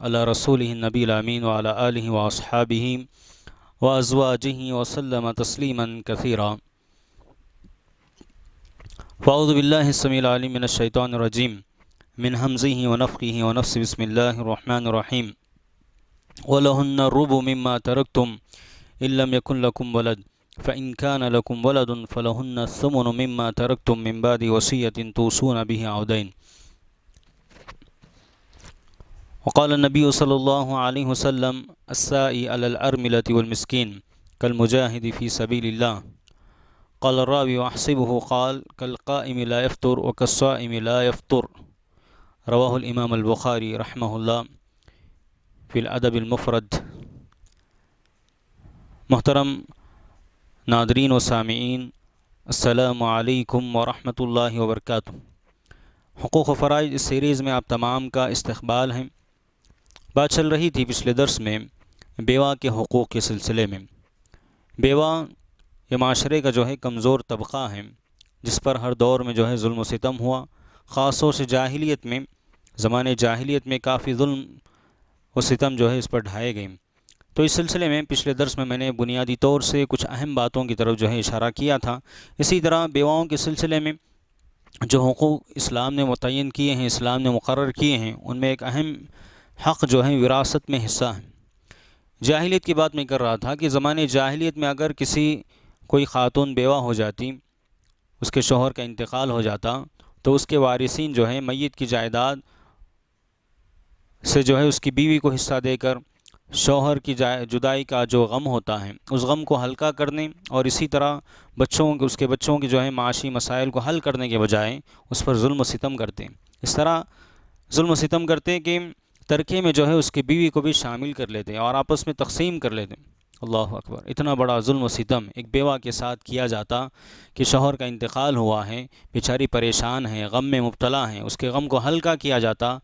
على رسوله النبي الأمين وعلى آله وأصحابه وأزواجه وسلم تسليما كثيرا فأعوذ بالله السميع العليم من الشيطان الرجيم من همزه ونفقه ونفس بسم الله الرحمن الرحيم ولهن الرب مما تركتم إن لم يكن لكم ولد فإن كان لكم ولد فلهن الثمن مما تركتم من بعد وصية توصون به عودين وقال النبي صلى الله عليه وسلم السائي على الأرملة والمسكين كالمجاهد في سبيل الله قال الراوي وأحسبه قال كالقائم لا يفطر وكالصائم لا يفطر رواه الإمام البخاري رحمه الله في الأدب المفرد محترم ناظرين وسامعين السلام عليكم ورحمة الله وبركاته حقوق فرائض السيريز میں آپ تمام کا استقبال ہیں बात चल रही थी पिछले दर्स में बेवा के हकूक़ के सिलसिले में बेवा ये माशरे का जो है कमज़ोर तबका है जिस पर हर दौर में जो है जुल्म सितम हुआ ख़ास तौर से जाहिलियत में ज़माने जाहिलियत में काफ़ी जुल्म सितम जो है इस पर ढाए गए तो इस सिलसिले में पिछले दर्स में मैंने बुनियादी तौर से कुछ अहम बातों की तरफ जो है इशारा किया था इसी तरह बेवाओं के सिलसिले में जो हकूक़ इस्लाम ने मुतन किए हैं इस्लाम ने मुकर किए हैं उनमें एक अहम हक़ जो है विरासत में हिस्सा है जाहिलियत की बात मैं कर रहा था कि ज़माने जाहिलियत में अगर किसी कोई ख़ातून बेवा हो जाती उसके शोहर का इंतकाल हो जाता तो उसके वारिसन जो है मैत की जायदाद से जो है उसकी बीवी को हिस्सा देकर शोहर की जुदाई का जो गम होता है उस गम को हल्का करने और इसी तरह बच्चों के उसके बच्चों के जो है माशी मसाइल को हल करने के बजाय उस पर जुल्म सितम करते इस तरह जुल्म सितम करते कि तरके में जो है उसकी बीवी को भी शामिल कर लेते हैं और आपस में तकसीम कर लेते हैं अल्लाह अकबर इतना बड़ा जुल्म सितम एक बेवा के साथ किया जाता कि शोहर का इंतकाल हुआ है बेचारी परेशान है गम में मुबतला है उसके गम को हल्का किया जाता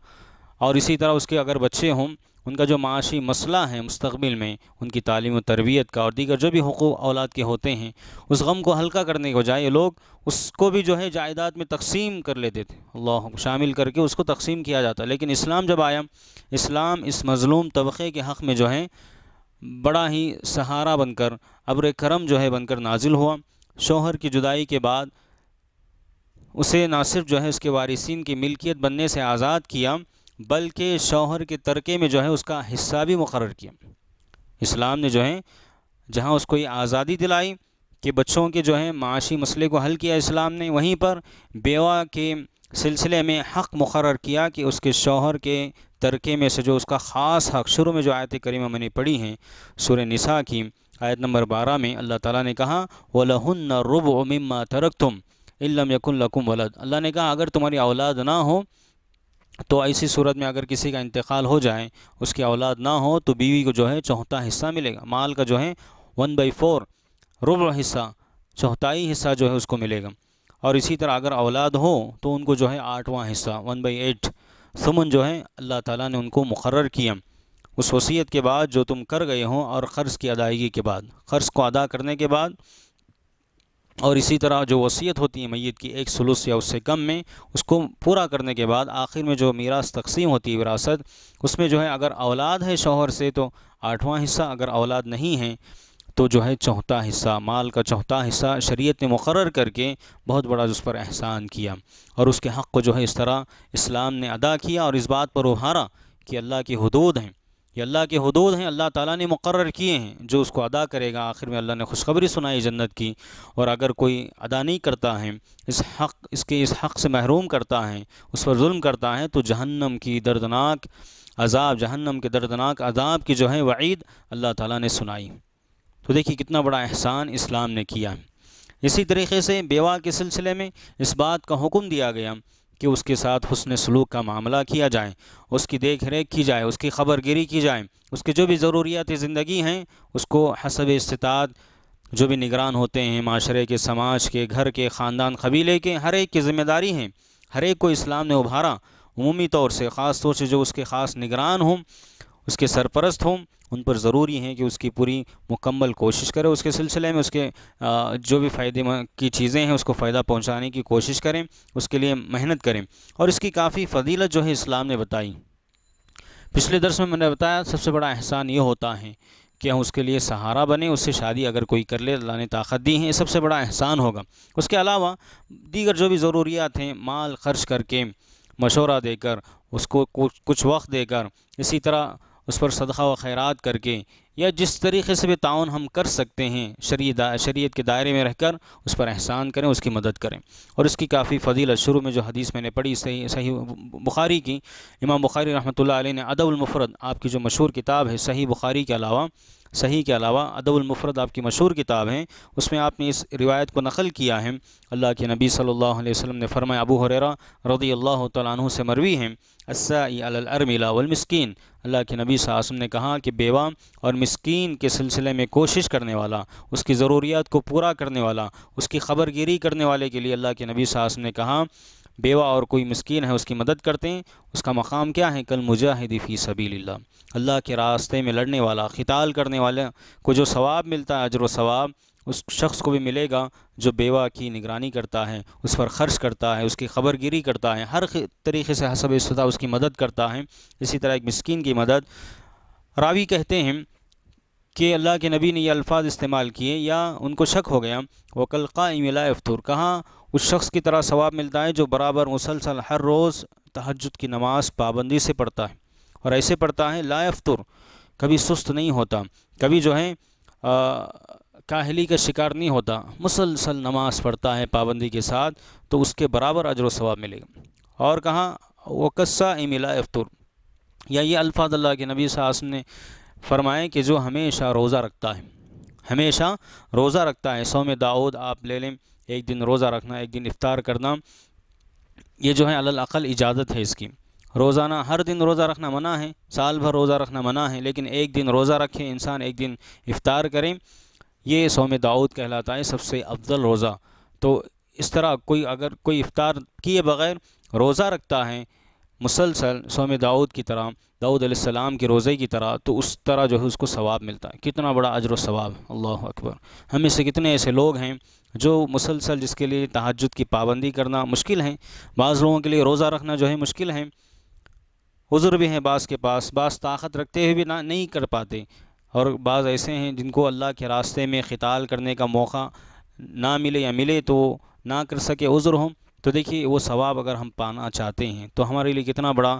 और इसी तरह उसके अगर बच्चे हों उनका जो माशी मसला है मुस्तबिल में उनकी तालीम तरबियत का और दीगर जो भी हकूक़ औलाद के होते हैं उस गम को हल्का करने के बजाय लोग उसको भी जो है जायदाद में तकसीम कर लेते थे अल्लाह शामिल करके उसको तकसीम किया जाता लेकिन इस्लाम जब आया इस्लाम इस मज़लूम तबक़े के हक़ में जो है बड़ा ही सहारा बनकर अब्र करम जो है बनकर नाजिल हुआ शोहर की जुदाई के बाद उसे ना सिर्फ जो है उसके वारिसन की मिल्कियत बनने से आज़ाद किया बल्कि शौहर के तरके में जो है उसका हिस्सा भी मुकर किया इस्लाम ने जो है जहाँ उसको ये आज़ादी दिलाई कि बच्चों के जो है माशी मसले को हल किया इस्लाम ने वहीं पर बेवा के सिलसिले में हक़ मुकर किया कि उसके शौहर के तरके में से जो उसका ख़ास हक़ शुरू में जो आयत करीमा मैंने पढ़ी हैं सुर नसा की आयत नंबर बारह में अल्लाह ताला ने कहा वलहन रुब उम्मा तरक तुम इलम यकुल्लकुम वलद अल्लाह ने कहा अगर तुम्हारी औलाद ना हो तो ऐसी सूरत में अगर किसी का इंतकाल हो जाए उसकी औलाद ना हो तो बीवी को जो है चौथा हिस्सा मिलेगा माल का जो है वन बाई फोर रुब हिस्सा चौथाई हिस्सा जो है उसको मिलेगा और इसी तरह अगर औलाद हो तो उनको जो है आठवां हिस्सा वन बाई एट सुमन जो है अल्लाह ताला ने उनको मुकर किया उस वसीयत के बाद जो तुम कर गए हो और कर्ज़ की अदायगी के बाद ख़र्ज़ को अदा करने के बाद और इसी तरह जो वसीयत होती है मैत की एक सलूस या उससे कम में उसको पूरा करने के बाद आखिर में जो मीरास तकसीम होती है विरासत उसमें जो है अगर औलाद है शोहर से तो आठवां हिस्सा अगर औलाद नहीं है तो जो है चौथा हिस्सा माल का चौथा हिस्सा शरीयत ने मुकर करके बहुत बड़ा उस पर एहसान किया और उसके हक़ को जो है इस तरह इस्लाम ने अदा किया और इस बात पर उभारा कि अल्लाह की हदूद हैं ये अल्लाह के हदूद हैं अल्लाह ताला ने मुकर किए हैं जो उसको अदा करेगा आखिर में अल्लाह ने खुशखबरी सुनाई जन्नत की और अगर कोई अदा नहीं करता है इस हक़ इसके इस हक़ से महरूम करता है उस पर जुल्म करता है तो जहन्नम की दर्दनाक अजाब जहन्नम के दर्दनाक अजाब की जो है वईद अल्लाह ताला ने सुनाई तो देखिए कितना बड़ा एहसान इस्लाम ने किया इसी तरीके से बेवा के सिलसिले में इस बात का हुक्म दिया गया कि उसके साथ हसन सलूक का मामला किया जाए उसकी देख रेख की जाए उसकी खबर गिरी की जाए उसके जो भी ज़रूरियात ज़िंदगी हैं उसको हसब इस्तात जो भी निगरान होते हैं माशरे के समाज के घर के ख़ानदान कबीले के हर एक की ज़िम्मेदारी हैं हर एक को इस्लाम ने उभारा अमूमी तौर से ख़ास तौर से जो उसके ख़ास निगरान हों उसके सरपरस्त हों उन पर ज़रूरी है कि उसकी पूरी मुकम्मल कोशिश करें उसके सिलसिले में उसके जो भी फ़ायदे की चीज़ें हैं उसको फ़ायदा पहुंचाने की कोशिश करें उसके लिए मेहनत करें और इसकी काफ़ी फजीलत जो है इस्लाम ने बताई पिछले दर्स में मैंने बताया सबसे बड़ा एहसान ये होता है कि हम उसके लिए सहारा बने उससे शादी अगर कोई कर ले अल्लाह ने ताकत दी है सबसे बड़ा एहसान होगा उसके अलावा दीगर जो भी ज़रूरियात हैं माल खर्च करके मशवरा देकर उसको कुछ वक्त देकर इसी तरह उस पर सदका व खैरात करके या जिस तरीके से भी ताउन हम कर सकते हैं शरी दा, शरीयत के दायरे में रहकर उस पर एहसान करें उसकी मदद करें और इसकी काफ़ी फजीलत शुरू में जो हदीस मैंने पढ़ी सही सही बुखारी की इमाम बुखारी रहमत ला ने अदबुलमफरद आपकी जो मशहूर किताब है सही बुखारी के अलावा सही के अलावा अदबुलमफ़रद आपकी मशहूर किताब है उसमें आपने इस रिवायत को नकल किया है अल्लाह के नबी सल्लल्लाहु अलैहि वसल्लम ने फरमाया अबू हुररा रदी अल्लाह तु से मरवी हैं अस्साअलमिलावलमस्किन अल्लाह के नबी सासम ने कहा कि बेवा और मस्किन के सिलसिले में कोशिश करने वाला उसकी ज़रूरियात को पूरा करने वाला उसकी खबरगिरी करने वाले के लिए अल्लाह के नबी सासम ने कहा बेवा और कोई मस्किन है उसकी मदद करते हैं उसका मकाम क्या है कल मुजाहिदी फ़ी सबील्ला अल्लाह के रास्ते में लड़ने वाला खिताल करने वाला को जो सवाब मिलता है अजर सवाब उस शख्स को भी मिलेगा जो बेवा की निगरानी करता है उस पर ख़र्च करता है उसकी खबर गिरी करता है हर तरीके से हसब उसकी मदद करता है इसी तरह एक मस्किन की मदद रावी कहते हैं कि अल्लाह के नबी ने ये अल्फाज इस्तेमाल किए या उनको शक हो गया वकल कामिला अफतूर कहाँ उस शख्स की तरह सवाब मिलता है जो बराबर मुसलसल हर रोज़ तहजद की नमाज पाबंदी से पढ़ता है और ऐसे पढ़ता है ला अफ्तूर कभी सुस्त नहीं होता कभी जो है काहली का शिकार नहीं होता मुसलसल नमाज पढ़ता है पाबंदी के साथ तो उसके बराबर अजर वाब मिलेगा और कहाँ वक़ा इमिला अफ्तूर या ये अल्फाज अल्लाह के नबी साहब ने फरमाएँ कि जो हमेशा रोज़ा रखता है हमेशा रोज़ा रखता है सौ में दाऊद आप ले लें एक दिन रोज़ा रखना एक दिन इफ़ार करना ये जो है अलल इजाज़त है इसकी रोज़ाना हर दिन रोज़ा रखना मना है साल भर रोज़ा रखना मना है लेकिन एक दिन रोज़ा रखें इंसान एक दिन इफ़ार करें ये सोम दाऊद कहलाता है सबसे अफजल रोज़ा तो इस तरह कोई अगर कोई इफ़ार किए बग़ैर रोज़ा रखता है मुसलसल सोम दाऊद की तरह दाऊद सलाम के रोज़े की तरह तो उस तरह जो है उसको सवाब मिलता है कितना बड़ा अजर सवाब अल्लाह अकबर हम से कितने ऐसे लोग हैं जो मुसलसल जिसके लिए तहजद की पाबंदी करना मुश्किल है बाज़ लोगों के लिए रोज़ा रखना जो है मुश्किल है उज़र भी हैं बास के पास बास ताकत रखते हुए भी ना नहीं कर पाते और बाज़ ऐसे हैं जिनको अल्लाह के रास्ते में ख़िताल करने का मौका ना मिले या मिले तो ना कर सके उज़र हों तो देखिए वो सवाब अगर हम पाना चाहते हैं तो हमारे लिए कितना बड़ा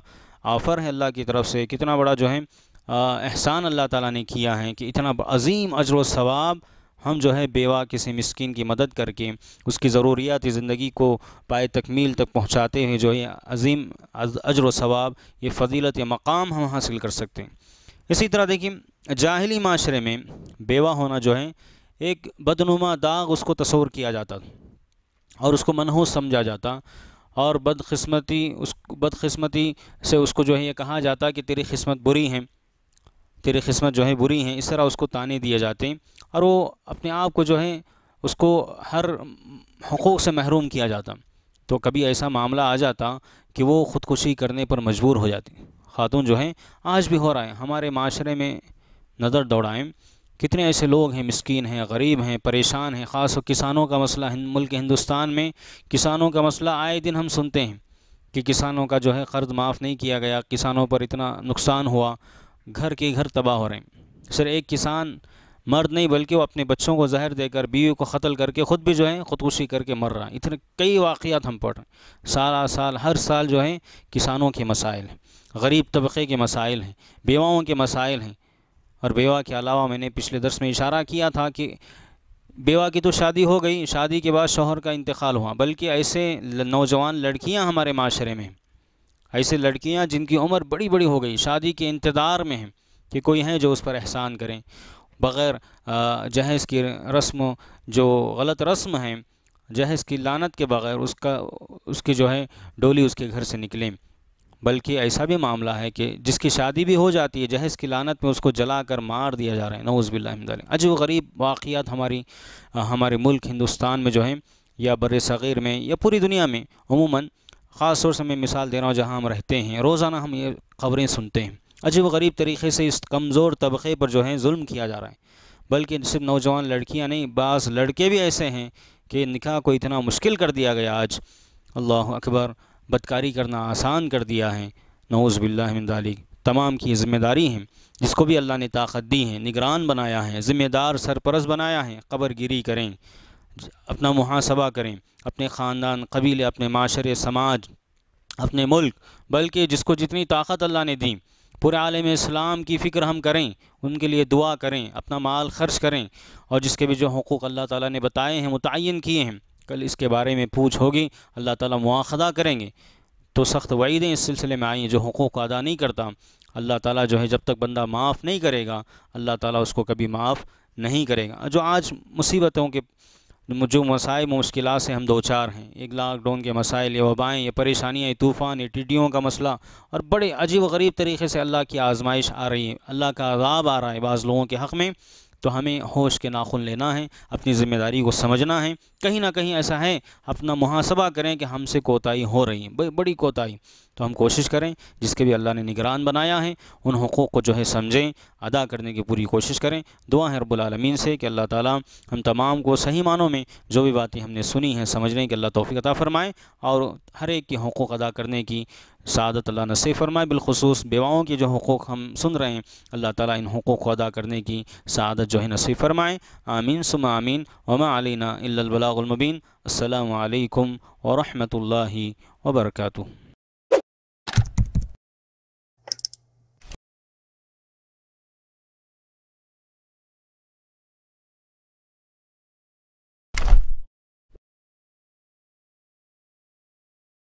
ऑफ़र है अल्लाह की तरफ से कितना बड़ा जो है एहसान अल्लाह ताला ने किया है कि इतना अजीम अजर सवाब हम जो है बेवा किसी मस्किन की मदद करके उसकी ज़रूरियात ज़िंदगी को पाए तकमील तक पहुँचाते हुए जो है अजीम अजर सवाब ये फजीलत या मकाम हम हासिल कर सकते हैं इसी तरह देखिए जाहली माशरे में बेवा होना जो है एक बदनुमा दाग उसको तस्वर किया जाता था और उसको मनहूस समझा जाता और बदकिस्मती उस बदकिस्मती से उसको जो है ये कहा जाता कि तेरी किस्मत बुरी हैं तेरी किस्मत जो है बुरी हैं इस तरह उसको ताने दिए जाते हैं और वो अपने आप को जो है उसको हर हकूक़ से महरूम किया जाता तो कभी ऐसा मामला आ जाता कि वो ख़ुदकुशी करने पर मजबूर हो जाती खातून जो हैं आज भी हो रहा है हमारे माशरे में नज़र दौड़ाएँ कितने ऐसे लोग हैं मस्किन हैं गरीब हैं परेशान हैं ख़ास किसानों का मसला मुल्क हिंदुस्तान में किसानों का मसला आए दिन हम सुनते हैं कि किसानों का जो है कर्ज़ माफ़ नहीं किया गया किसानों पर इतना नुकसान हुआ घर के घर तबाह हो रहे हैं सिर्फ एक किसान मर्द नहीं बल्कि वो अपने बच्चों को जहर देकर बीवी को ख़त्ल करके ख़ुद भी जो है ख़ुदकुशी करके मर रहा है इतने कई वाक़ात हम पढ़ रहे हैं सारा साल हर साल जो है किसानों के मसाइल हैं गरीब तबके के मसाइल हैं बेवाओं के मसाइल हैं और बेवा के अलावा मैंने पिछले दर्श में इशारा किया था कि बेवा की तो शादी हो गई शादी के बाद शोहर का इंतकाल हुआ बल्कि ऐसे नौजवान लड़कियाँ हमारे माशरे में ऐसे लड़कियाँ जिनकी उम्र बड़ी बड़ी हो गई शादी के इंतज़ार में हैं कि कोई हैं जो उस पर एहसान करें बग़ैर जहेज़ की रस्म जो गलत रस्म है जहेज़ की लानत के बग़ैर उसका उसकी जो है डोली उसके घर से निकलें बल्कि ऐसा भी मामला है कि जिसकी शादी भी हो जाती है जहेज़ की लानत में उसको जला कर मार दिया जा रहा है नौज़बिल्लामदाल अजीब गरीब वाक़ात हमारी हमारे मुल्क हिंदुस्तान में जो है या बर सग़ीर में या पूरी दुनिया में अमूमन ख़ास तौर से मैं मिसाल दे रहा हूँ जहाँ हम रहते हैं रोज़ाना हम ये खबरें सुनते हैं अजीब गरीब तरीके से इस कमज़ोर तबके पर जो है जुल्म किया जा रहा है बल्कि सिर्फ नौजवान लड़कियाँ नहीं बास लड़के भी ऐसे हैं कि निकाह को इतना मुश्किल कर दिया गया आज अल्लाह अकबर बदकारी करना आसान कर दिया है नौज़ तमाम की ज़िम्मेदारी हैं जिसको भी अल्लाह ने ताकत दी है निगरान बनाया है ज़िम्मेदार सरपरस बनाया है कबर गिरी करें अपना मुहासबा करें अपने ख़ानदान कबीले अपने माशरे समाज अपने मुल्क बल्कि जिसको जितनी ताकत अल्लाह ने दी पूरे आलम इस्लाम की फ़िक्र हम करें उनके लिए दुआ करें अपना माल खर्च करें और जिसके भी जो हकूक़ अल्लाह ताला ने बताए हैं मुतन किए हैं कल इसके बारे में पूछ होगी अल्लाह ताला मुआखदा करेंगे तो सख्त वईदें इस सिलसिले में आई हैं जो हकूक़ अदा नहीं करता अल्लाह ताला जो है जब तक बंदा माफ़ नहीं करेगा अल्लाह ताला उसको कभी माफ़ नहीं करेगा जो आज मुसीबतों के जो मसाइल मुश्किल से हम दो चार हैं एक लॉकडाउन के मसाइल ये वबाएँ ये परेशानियाँ ये तूफ़ान ये टिड्डियों का मसला और बड़े अजीब व गरीब तरीके से अल्लाह की आजमाइश आ रही है अल्लाह का अजाब आ रहा है बाज़ लोगों के हक़ में तो हमें होश के नाखुन लेना है अपनी ज़िम्मेदारी को समझना है कहीं ना कहीं ऐसा है अपना मुहासबा करें कि हमसे कोताही हो रही है बड़ी कोताही तो हम कोशिश करें जिसके भी अल्लाह ने निगरान बनाया है उन हकूक़ को जो है समझें अदा करने की पूरी कोशिश करें दुआ है रबालमीन से कि अल्लाह ताली हम तमाम को सही मानों में जो भी बातें हमने सुनी हैं समझने की अल्लाह तोफ़ी अदा फ़रमाएँ और हर एक के हकूक़ अदा करने की शादत अल्लाह नसी फरमाए बिलखसूस बेवाओं के जो हकूक़ हम सुन रहे हैं अल्लाह ताली इन हकूक़ को अदा करने की शादत जो है नसी फरमाएँ आमीन सुम आमीन वमा अलीना इल्लबलामबीन अल्लाम वरहमल वर्का